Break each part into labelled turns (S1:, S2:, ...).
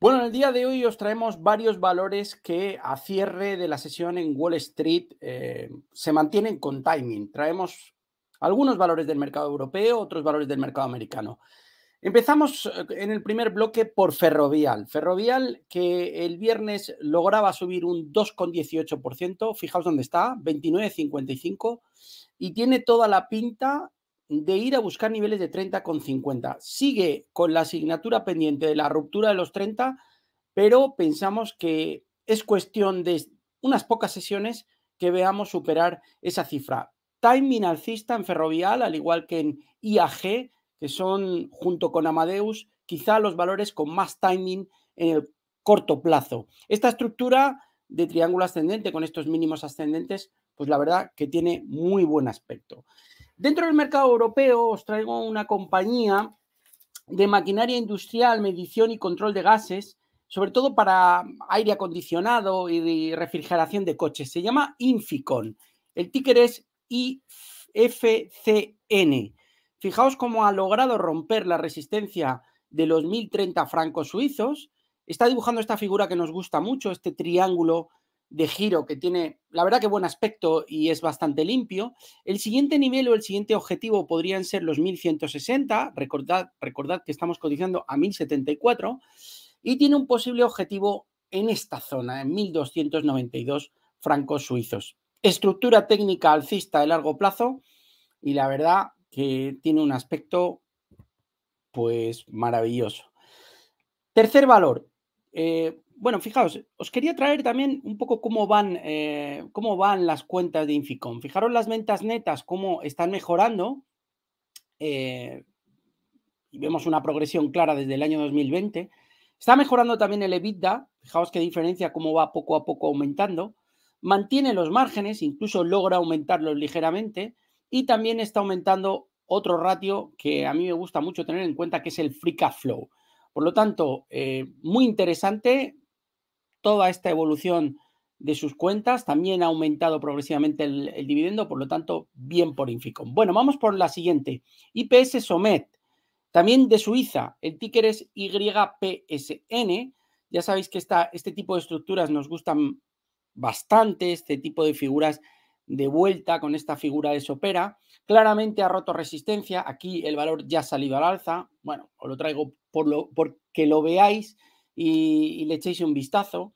S1: Bueno, en el día de hoy os traemos varios valores que a cierre de la sesión en Wall Street eh, se mantienen con timing. Traemos algunos valores del mercado europeo, otros valores del mercado americano. Empezamos eh, en el primer bloque por Ferrovial. Ferrovial que el viernes lograba subir un 2,18%, fijaos dónde está, 29,55%, y tiene toda la pinta de ir a buscar niveles de 30 con 50. Sigue con la asignatura pendiente de la ruptura de los 30, pero pensamos que es cuestión de unas pocas sesiones que veamos superar esa cifra. Timing alcista en ferrovial, al igual que en IAG, que son junto con Amadeus quizá los valores con más timing en el corto plazo. Esta estructura de triángulo ascendente con estos mínimos ascendentes, pues la verdad que tiene muy buen aspecto. Dentro del mercado europeo os traigo una compañía de maquinaria industrial, medición y control de gases, sobre todo para aire acondicionado y refrigeración de coches. Se llama Inficon. El ticker es IFCN. Fijaos cómo ha logrado romper la resistencia de los 1.030 francos suizos. Está dibujando esta figura que nos gusta mucho, este triángulo de giro que tiene, la verdad que buen aspecto y es bastante limpio. El siguiente nivel o el siguiente objetivo podrían ser los 1160, recordad, recordad que estamos cotizando a 1074 y tiene un posible objetivo en esta zona, en 1292 francos suizos. Estructura técnica alcista de largo plazo y la verdad que tiene un aspecto pues maravilloso. Tercer valor, eh, bueno, fijaos, os quería traer también un poco cómo van, eh, cómo van las cuentas de Inficom. Fijaros las ventas netas, cómo están mejorando. Eh, y vemos una progresión clara desde el año 2020. Está mejorando también el EBITDA. Fijaos qué diferencia, cómo va poco a poco aumentando. Mantiene los márgenes, incluso logra aumentarlos ligeramente. Y también está aumentando otro ratio que a mí me gusta mucho tener en cuenta, que es el free cash flow. Por lo tanto, eh, muy interesante toda esta evolución de sus cuentas. También ha aumentado progresivamente el, dividendo, por lo tanto, bien por Inficom. Bueno, vamos por la siguiente. IPS Somet, también de Suiza. El ticker es YPSN. Ya sabéis que este tipo de estructuras nos gustan bastante, este tipo de figuras de vuelta con esta figura de Sopera. Claramente ha roto resistencia. Aquí el valor ya ha salido al alza. Bueno, os lo traigo por lo, porque lo veáis y, le echéis un vistazo.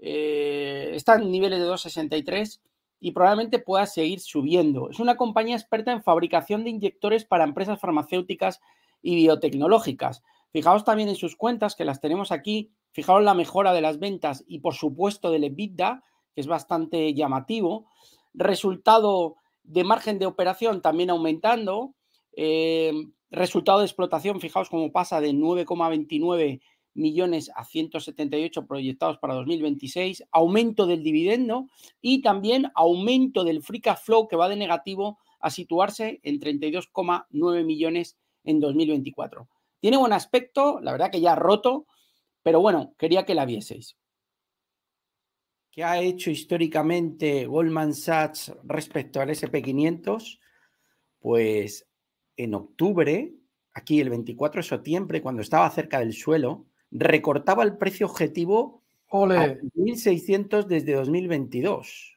S1: Eh, está en niveles de 2,63 y probablemente pueda seguir subiendo. Es una compañía experta en fabricación de inyectores para empresas farmacéuticas y biotecnológicas. Fijaos también en sus cuentas, que las tenemos aquí. Fijaos la mejora de las ventas y, por supuesto, del EBITDA, que es bastante llamativo resultado de margen de operación también aumentando, eh, resultado de explotación, fijaos cómo pasa de 9,29 millones a 178 proyectados para 2026, aumento del dividendo y también aumento del free cash flow que va de negativo a situarse en 32,9 millones en 2024. Tiene buen aspecto, la verdad que ya ha roto, pero bueno, quería que la vieseis. ¿Qué ha hecho históricamente Goldman Sachs respecto al SP500, pues en octubre, aquí el 24 de septiembre, cuando estaba cerca del suelo, recortaba el precio objetivo a 1.600 desde 2022,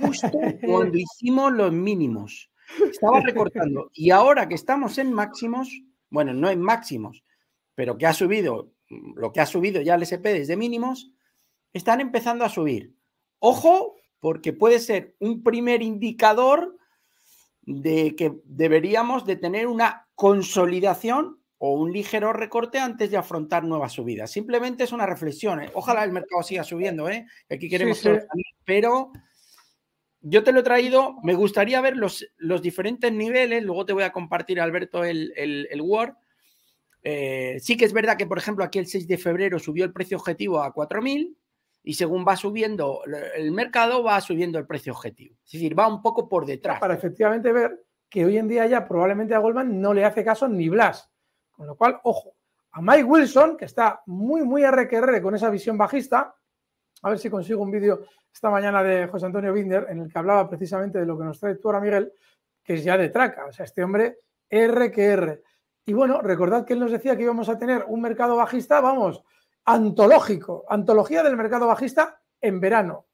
S1: justo cuando hicimos los mínimos. Estaba recortando. Y ahora que estamos en máximos, bueno, no en máximos, pero que ha subido, lo que ha subido ya el SP desde mínimos, están empezando a subir. Ojo, porque puede ser un primer indicador de que deberíamos de tener una consolidación o un ligero recorte antes de afrontar nuevas subidas. Simplemente es una reflexión. ¿eh? Ojalá el mercado siga subiendo, ¿eh? Aquí queremos pero yo te lo he traído. Me gustaría ver los, diferentes niveles. Luego te voy a compartir, Alberto, el, Word. Eh, sí que es verdad que, por ejemplo, aquí el 6 de febrero subió el precio objetivo a 4.000 y según va subiendo el mercado, va subiendo el precio objetivo. Es decir, va un poco por detrás. Para efectivamente ver que hoy en día ya
S2: probablemente a Goldman no le hace caso ni Blas. Con lo cual, ojo, a Mike Wilson, que está muy, muy RQR con esa visión bajista, a ver si consigo un vídeo esta mañana de José Antonio Binder en el que hablaba precisamente de lo que nos trae tú ahora, Miguel, que es ya de traca. O sea, este hombre RQR. Y bueno, recordad que él nos decía que íbamos a tener un mercado bajista, vamos, antológico, antología del mercado bajista en verano.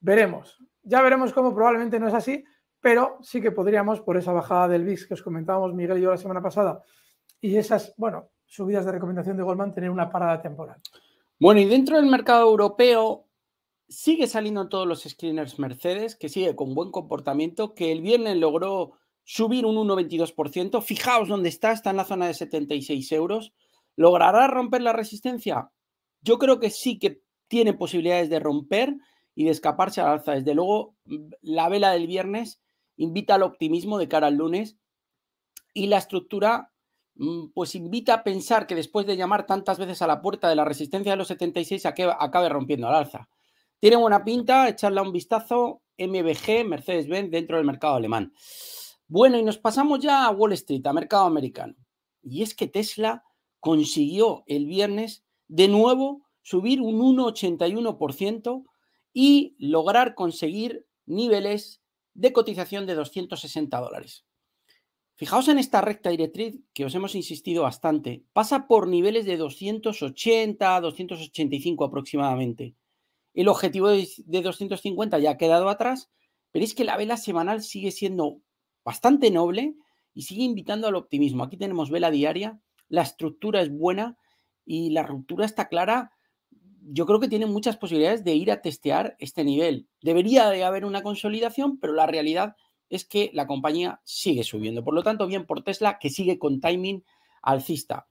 S2: Veremos. Ya veremos cómo probablemente no es así, pero sí que podríamos, por esa bajada del VIX que os comentábamos Miguel y yo la semana pasada, y esas, bueno, subidas de recomendación de Goldman, tener una parada temporal.
S1: Bueno, y dentro del mercado europeo sigue saliendo todos los screeners Mercedes, que sigue con buen comportamiento, que el viernes logró subir un 1,22%. Fijaos dónde está, está en la zona de 76 euros. ¿Logrará romper la resistencia? Yo creo que sí que tiene posibilidades de romper y de escaparse al alza. Desde luego, mm, la vela del viernes invita al optimismo de cara al lunes y la estructura mm, pues invita a pensar que después de llamar tantas veces a la puerta de la resistencia de los 76 acabe rompiendo al alza. Tiene buena pinta, echarle un vistazo, MBG, Mercedes-Benz dentro del mercado alemán. Bueno, y nos pasamos ya a Wall Street, a mercado americano. Y es que Tesla consiguió el viernes de nuevo subir un 1,81% y lograr conseguir niveles de cotización de 260 dólares. Fijaos en esta recta directriz que os hemos insistido bastante. Pasa por niveles de 280 285 aproximadamente. El objetivo de 250 ya ha quedado atrás, pero es que la vela semanal sigue siendo bastante noble y sigue invitando al optimismo. Aquí tenemos vela diaria la estructura es buena y la ruptura está clara, yo creo que tiene muchas posibilidades de ir a testear este nivel. Debería de haber una consolidación, pero la realidad es que la compañía sigue subiendo. Por lo tanto, bien por Tesla, que sigue con timing alcista.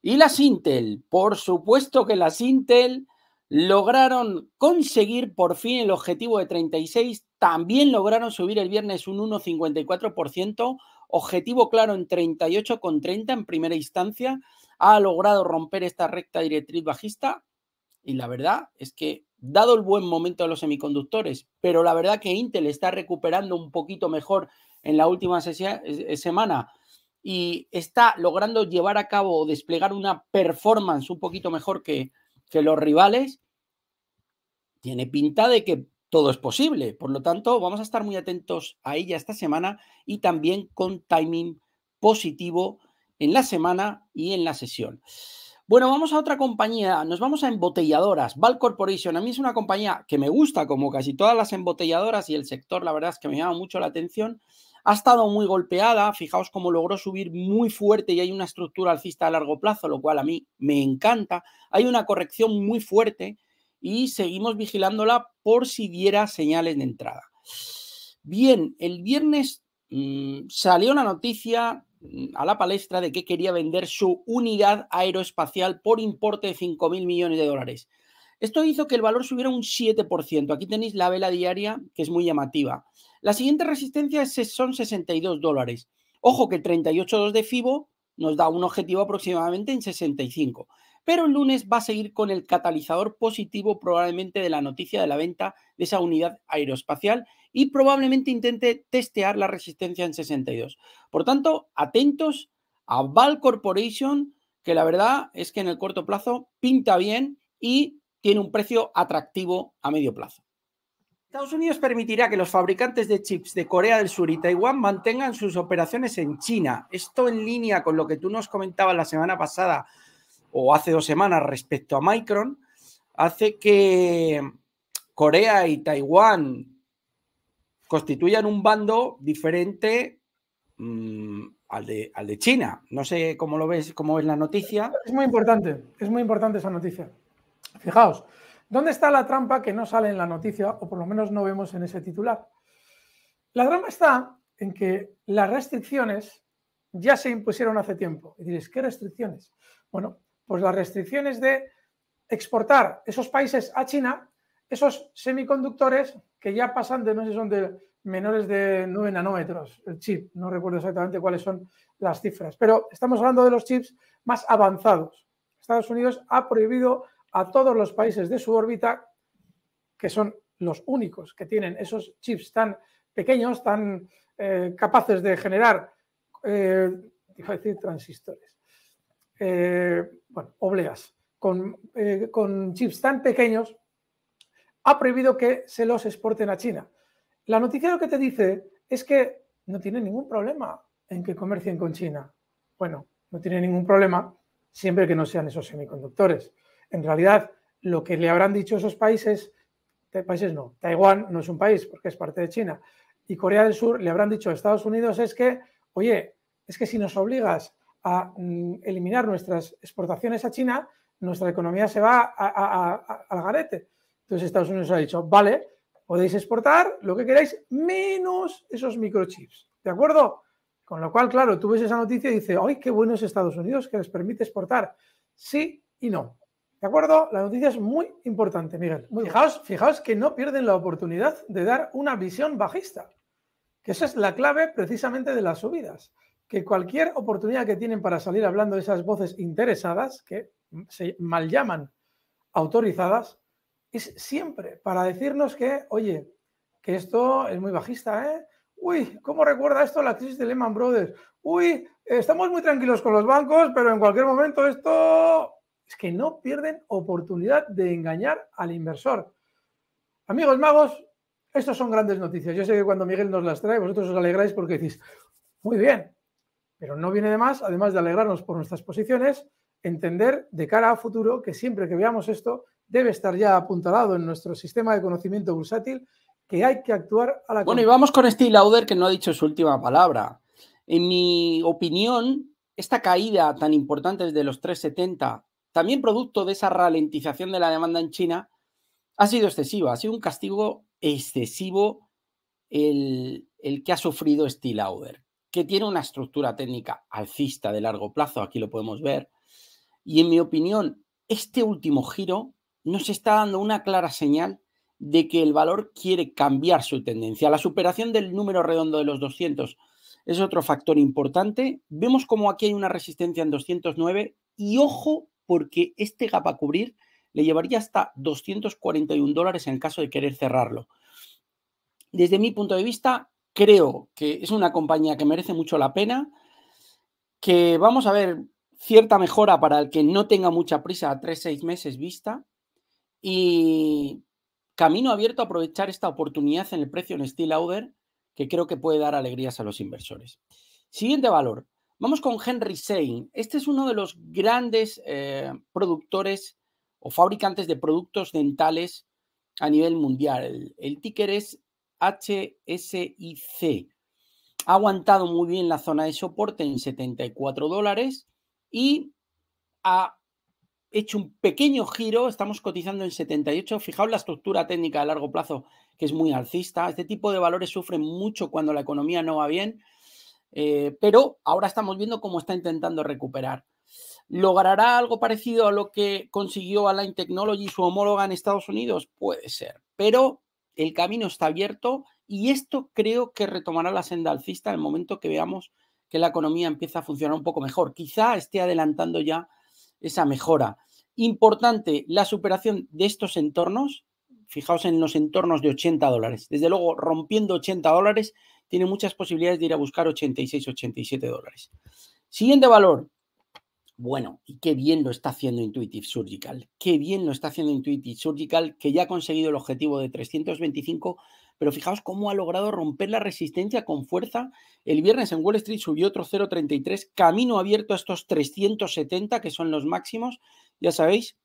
S1: Y las Intel, por supuesto que las Intel lograron conseguir por fin el objetivo de 36, también lograron subir el viernes un 1,54%, objetivo claro en 38,30 en primera instancia, ha logrado romper esta recta directriz bajista y la verdad es que dado el buen momento de los semiconductores, pero la verdad que Intel está recuperando un poquito mejor en la última semana y está logrando llevar a cabo o desplegar una performance un poquito mejor que, los rivales, tiene pinta de que todo es posible. Por lo tanto, vamos a estar muy atentos a ella esta semana y también con timing positivo en la semana y en la sesión. Bueno, vamos a otra compañía, nos vamos a embotelladoras. Val Corporation, a mí es una compañía que me gusta, como casi todas las embotelladoras y el sector, la verdad es que me llama mucho la atención. Ha estado muy golpeada, fijaos cómo logró subir muy fuerte y hay una estructura alcista a largo plazo, lo cual a mí me encanta. Hay una corrección muy fuerte, y seguimos vigilándola por si diera señales de entrada. Bien, el viernes mm, salió la noticia mm, a la palestra de que quería vender su unidad aeroespacial por importe de 5.000 millones de dólares. Esto hizo que el valor subiera un 7%. Aquí tenéis la vela diaria, que es muy llamativa. La siguiente resistencia son 62 dólares. Ojo que 38.2 de FIBO nos da un objetivo aproximadamente en 65 pero el lunes va a seguir con el catalizador positivo probablemente de la noticia de la venta de esa unidad aeroespacial y probablemente intente testear la resistencia en 62. Por tanto, atentos a Val Corporation, que la verdad es que en el corto plazo pinta bien y tiene un precio atractivo a medio plazo. Estados Unidos permitirá que los fabricantes de chips de Corea del Sur y Taiwán mantengan sus operaciones en China. Esto en línea con lo que tú nos comentabas la semana pasada o hace dos semanas respecto a Micron, hace que Corea y Taiwán constituyan un bando diferente mm, al, de, al, de, China. No sé cómo lo ves, cómo es la noticia. Es muy importante,
S2: es muy importante esa noticia. Fijaos, ¿dónde está la trampa que no sale en la noticia, o por lo menos no vemos en ese titular? La trampa está en que las restricciones ya se impusieron hace tiempo. Y diréis, ¿qué restricciones? Bueno, pues las restricciones de exportar esos países a China, esos semiconductores que ya pasan de, no sé, si son de menores de 9 nanómetros, el chip, no recuerdo exactamente cuáles son las cifras, pero estamos hablando de los chips más avanzados. Estados Unidos ha prohibido a todos los países de su órbita, que son los únicos que tienen esos chips tan pequeños, tan eh, capaces de generar, eh, decir transistores, eh, bueno, obleas, con, eh, con chips tan pequeños, ha prohibido que se los exporten a China. La noticia lo que te dice es que no tiene ningún problema en que comercien con China. Bueno, no tiene ningún problema siempre que no sean esos semiconductores. En realidad, lo que le habrán dicho esos países, países no, Taiwán no es un país porque es parte de China, y Corea del Sur le habrán dicho a Estados Unidos es que, oye, es que si nos obligas a mm, eliminar nuestras exportaciones a China, nuestra economía se va a, al garete. Entonces Estados Unidos ha dicho, vale, podéis exportar lo que queráis menos esos microchips, ¿de acuerdo? Con lo cual, claro, tú ves esa noticia y dices, ¡ay, qué buenos es Estados Unidos que les permite exportar! Sí y no. ¿De acuerdo? La noticia es muy importante, Miguel. fijaos, fijaos que no pierden la oportunidad de dar una visión bajista, que esa es la clave precisamente de las subidas que cualquier oportunidad que tienen para salir hablando de esas voces interesadas, que se mal llaman autorizadas, es siempre para decirnos que, oye, que esto es muy bajista, ¿eh? Uy, ¿cómo recuerda esto la crisis de Lehman Brothers? Uy, estamos muy tranquilos con los bancos, pero en cualquier momento esto es que no pierden oportunidad de engañar al inversor. Amigos magos, estas son grandes noticias. Yo sé que cuando Miguel nos las trae, vosotros os alegráis porque decís, muy bien, pero no viene de más, además de alegrarnos por nuestras posiciones, entender de cara a futuro que siempre que veamos esto debe estar ya apuntalado en nuestro sistema de conocimiento bursátil
S1: que hay que actuar a la Bueno, y vamos con Steve Lauder que no ha dicho su última palabra. En mi opinión, esta caída tan importante desde los 370, también producto de esa ralentización de la demanda en China, ha sido excesiva, ha sido un castigo excesivo el, el que ha sufrido Steve Lauder que tiene una estructura técnica alcista de largo plazo, aquí lo podemos ver. Y en mi opinión, este último giro nos está dando una clara señal de que el valor quiere cambiar su tendencia. La superación del número redondo de los 200 es otro factor importante. Vemos como aquí hay una resistencia en 209 y ojo porque este gap a cubrir le llevaría hasta 241 dólares en caso de querer cerrarlo. Desde mi punto de vista, creo que es una compañía que merece mucho la pena, que vamos a ver cierta mejora para el que no tenga mucha prisa a 3-6 meses vista y camino abierto a aprovechar esta oportunidad en el precio en Steel que creo que puede dar alegrías a los inversores. Siguiente valor. Vamos con Henry Sein. Este es uno de los grandes eh, productores o fabricantes de productos dentales a nivel mundial. El, el ticker es HSIC. Ha aguantado muy bien la zona de soporte en 74 dólares y ha hecho un pequeño giro. Estamos cotizando en 78. Fijaos la estructura técnica a largo plazo, que es muy alcista. Este tipo de valores sufren mucho cuando la economía no va bien, eh, pero ahora estamos viendo cómo está intentando recuperar. ¿Logrará algo parecido a lo que consiguió Align Technology, su homóloga en Estados Unidos? Puede ser, pero el camino está abierto y esto creo que retomará la senda alcista en el momento que veamos que la economía empieza a funcionar un poco mejor. Quizá esté adelantando ya esa mejora. Importante la superación de estos entornos. Fijaos en los entornos de 80 dólares. Desde luego, rompiendo 80 dólares, tiene muchas posibilidades de ir a buscar 86, 87 dólares. Siguiente valor, bueno, y qué bien lo está haciendo Intuitive Surgical. Qué bien lo está haciendo Intuitive Surgical, que ya ha conseguido el objetivo de 325, pero fijaos cómo ha logrado romper la resistencia con fuerza. El viernes en Wall Street subió otro 0,33, camino abierto a estos 370, que son los máximos. Ya sabéis,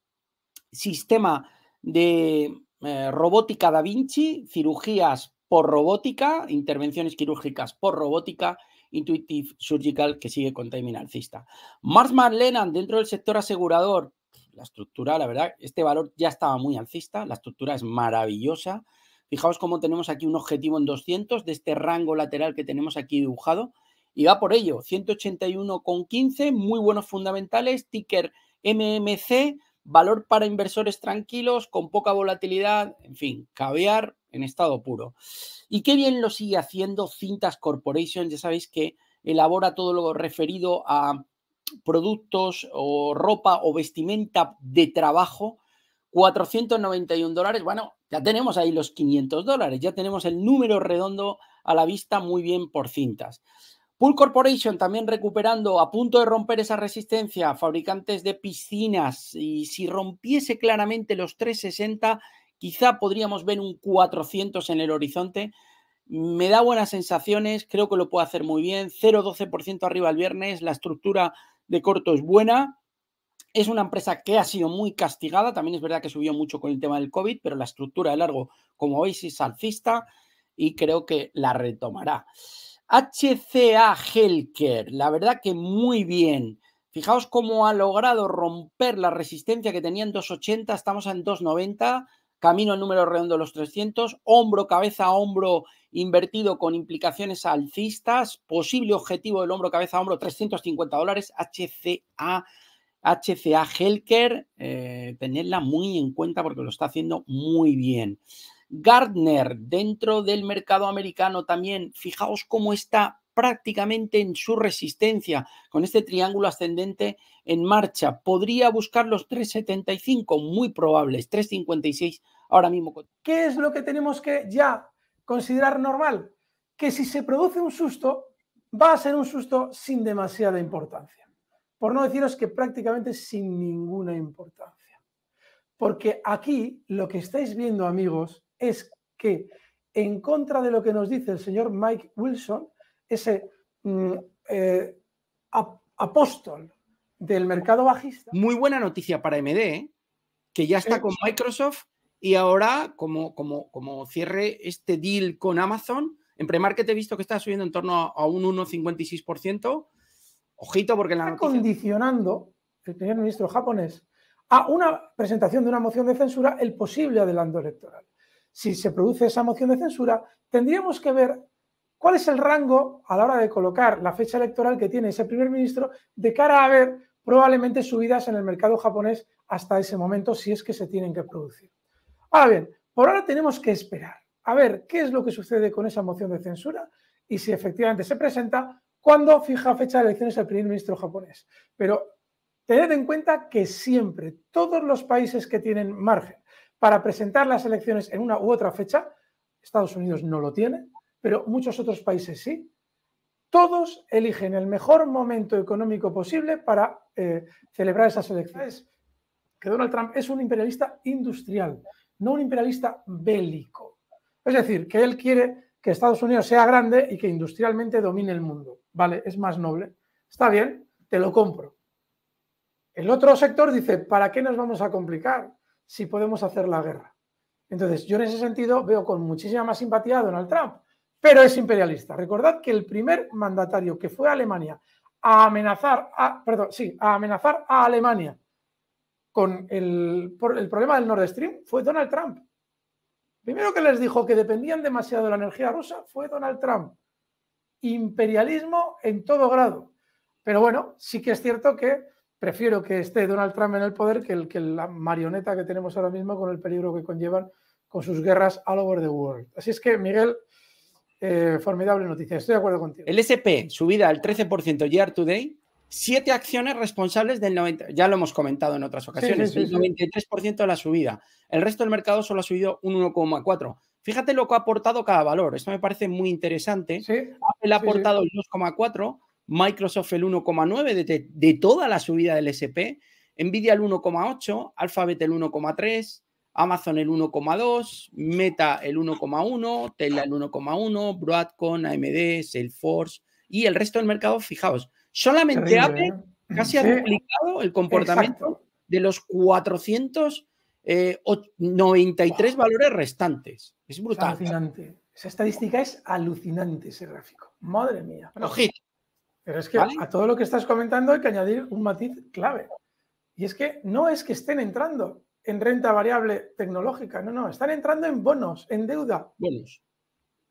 S1: sistema de eh, robótica da Vinci, cirugías por robótica, intervenciones quirúrgicas por robótica Intuitive Surgical, que sigue con timing alcista. Marsman Lennon, dentro del sector asegurador, la estructura, la verdad, este valor ya estaba muy alcista, la estructura es maravillosa. Fijaos cómo tenemos aquí un objetivo en 200 de este rango lateral que tenemos aquí dibujado y va por ello, 181,15, muy buenos fundamentales, ticker MMC, valor para inversores tranquilos, con poca volatilidad, en fin, caviar, en estado puro. Y qué bien lo sigue haciendo Cintas Corporation, ya sabéis que elabora todo lo referido a productos o ropa o vestimenta de trabajo, 491 dólares, bueno, ya tenemos ahí los 500 dólares, ya tenemos el número redondo a la vista muy bien por cintas. Pool Corporation también recuperando, a punto de romper esa resistencia, fabricantes de piscinas y si rompiese claramente los 360, Quizá podríamos ver un 400 en el horizonte. Me da buenas sensaciones, creo que lo puede hacer muy bien. 0,12% arriba el viernes, la estructura de corto es buena. Es una empresa que ha sido muy castigada, también es verdad que subió mucho con el tema del COVID, pero la estructura de largo, como veis, es alcista y creo que la retomará. HCA Helker. la verdad que muy bien. Fijaos cómo ha logrado romper la resistencia que tenía en 2,80, estamos en 2,90 camino al número redondo de los 300, hombro, cabeza, hombro invertido con implicaciones alcistas, posible objetivo del hombro, cabeza, hombro, 350 dólares, HCA. HCA Helker, eh, tenedla muy en cuenta porque lo está haciendo muy bien. Gardner, dentro del mercado americano también, fijaos cómo está prácticamente en su resistencia con este triángulo ascendente en marcha. Podría buscar los 3,75, muy probables, 3,56 ahora mismo. ¿Qué es lo que tenemos que ya considerar normal? Que si se produce un susto, va a ser un
S2: susto sin demasiada importancia. Por no deciros que prácticamente sin ninguna importancia. Porque aquí lo que estáis viendo, amigos, es que en contra de lo que nos dice el señor Mike Wilson, ese mm,
S1: eh, apóstol del mercado bajista. Muy buena noticia para MD, ¿eh? que ya está con Microsoft y ahora, como, como, como cierre este deal con Amazon, en premarket he visto que está subiendo en torno a un 1,56%. Ojito, porque la está
S2: condicionando el primer ministro japonés a una presentación de una moción de censura el posible adelanto electoral. Si se produce esa moción de censura, tendríamos que ver ¿Cuál es el rango a la hora de colocar la fecha electoral que tiene ese primer ministro de cara a ver probablemente subidas en el mercado japonés hasta ese momento, si es que se tienen que producir? Ahora bien, por ahora tenemos que esperar a ver qué es lo que sucede con esa moción de censura y si efectivamente se presenta cuando fija fecha de elecciones el primer ministro japonés. Pero tened en cuenta que siempre todos los países que tienen margen para presentar las elecciones en una u otra fecha, Estados Unidos no lo tiene, pero muchos otros países sí, todos eligen el mejor momento económico posible para eh, celebrar esas elecciones. Que Donald Trump es un imperialista industrial, no un imperialista bélico. Es decir, que él quiere que Estados Unidos sea grande y que industrialmente domine el mundo. Vale, es más noble. Está bien, te lo compro. El otro sector dice, ¿para qué nos vamos a complicar si podemos hacer la guerra? Entonces, yo en ese sentido veo con muchísima más simpatía a Donald Trump, pero es imperialista. Recordad que el primer mandatario que fue a Alemania a amenazar a, perdón, a, amenazar a Alemania con el, por el problema del Nord Stream fue Donald Trump. Primero que les dijo que dependían demasiado de la energía rusa fue Donald Trump. Imperialismo en todo grado. Pero bueno, sí que es cierto que prefiero que esté Donald Trump en el poder que, el, que la marioneta que tenemos ahora mismo con el peligro que conllevan con sus guerras all over the world. Así es que, Miguel, eh, formidable noticia, estoy de acuerdo contigo.
S1: El SP, subida al 13% year to siete acciones responsables del 90%, ya lo hemos comentado en otras ocasiones, el 93% de la subida. El resto del mercado solo ha subido un 1,4%. Fíjate lo que ha aportado cada valor, esto me parece muy interesante. Apple ha aportado el 2,4%, Microsoft el 1,9% de, de toda la subida del SP, Nvidia el 1,8%, Alphabet el 1,3%, Amazon el 1,2, Meta el 1,1, Tesla el 1,1, Broadcom, AMD, Salesforce y el resto del mercado, fijaos, solamente Apple ¿eh? casi ha duplicado el comportamiento de los 493 eh, valores restantes. Es brutal.
S2: Alucinante. Esa estadística es alucinante ese gráfico. Madre mía. Pero es que a todo lo que estás comentando hay que añadir un matiz clave. Y es que no es que estén entrando, en renta variable tecnológica, no, no, están entrando en bonos, en deuda. Bonos.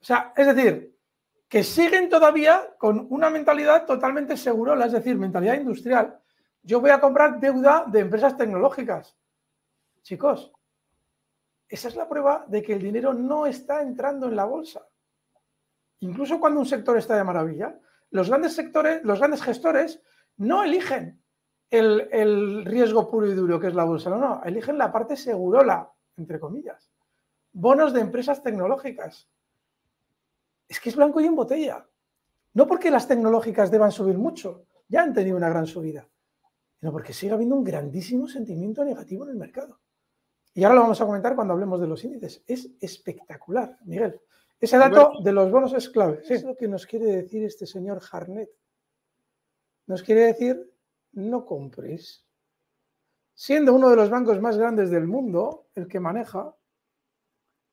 S2: O sea, es decir, que siguen todavía con una mentalidad totalmente la es decir, mentalidad industrial. Yo voy a comprar deuda de empresas tecnológicas. Chicos, esa es la prueba de que el dinero no está entrando en la bolsa. Incluso cuando un sector está de maravilla, los grandes sectores, los grandes gestores no eligen el, riesgo puro y duro que es la bolsa, no, no, eligen la parte segurola, entre comillas. Bonos de empresas tecnológicas. Es que es blanco y en botella. No porque las tecnológicas deban subir mucho, ya han tenido una gran subida, sino porque sigue habiendo un grandísimo sentimiento negativo en el mercado. Y ahora lo vamos a comentar cuando hablemos de los índices. Es espectacular, Miguel. Ese dato de los bonos es clave. Es lo que nos quiere decir este señor Harnett. Nos quiere decir no compréis Siendo uno de los bancos más grandes del mundo, el que maneja,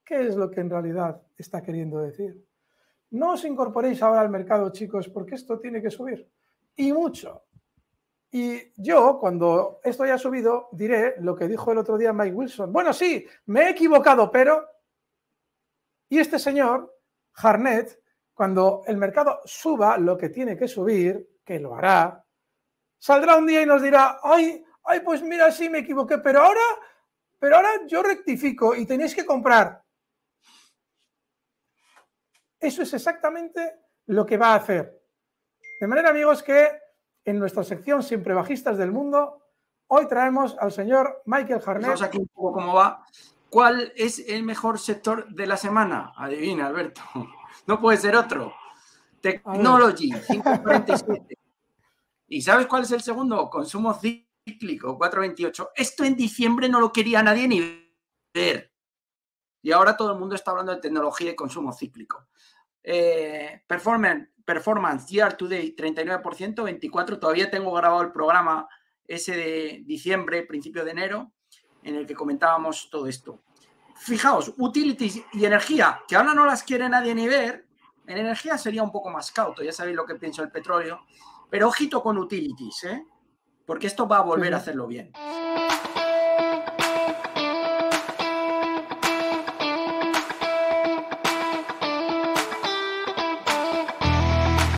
S2: ¿qué es lo que en realidad está queriendo decir? No os incorporéis ahora al mercado, chicos, porque esto tiene que subir. Y mucho. Y yo, cuando esto haya subido, diré lo que dijo el otro día Mike Wilson. Bueno, sí, me he equivocado, pero... Y este señor, Harnett, cuando el mercado suba lo que tiene que subir, que lo hará, saldrá un día y nos dirá, ay, ay, pues mira, sí me equivoqué, pero ahora, pero ahora yo rectifico y tenéis que comprar. Eso es exactamente lo que va a hacer. De manera, amigos, que en nuestra sección Siempre Bajistas del Mundo, hoy traemos al señor Michael
S1: Harnett. Vamos aquí un poco cómo va. ¿Cuál es el mejor sector de la semana? Adivina, Alberto. No puede ser otro. Technology, 547. ¿Y sabes cuál es el segundo? Consumo cíclico, 4,28. Esto en diciembre no lo quería nadie ni ver. Y ahora todo el mundo está hablando de tecnología y consumo cíclico. Eh, performance, performance year to 39%, 24. Todavía tengo grabado el programa ese de diciembre, principio de enero, en el que comentábamos todo esto. Fijaos, utilities y energía, que ahora no las quiere nadie ni ver. En energía sería un poco más cauto, ya sabéis lo que pienso el petróleo pero ojito con utilities, ¿eh? Porque esto va a volver a hacerlo bien.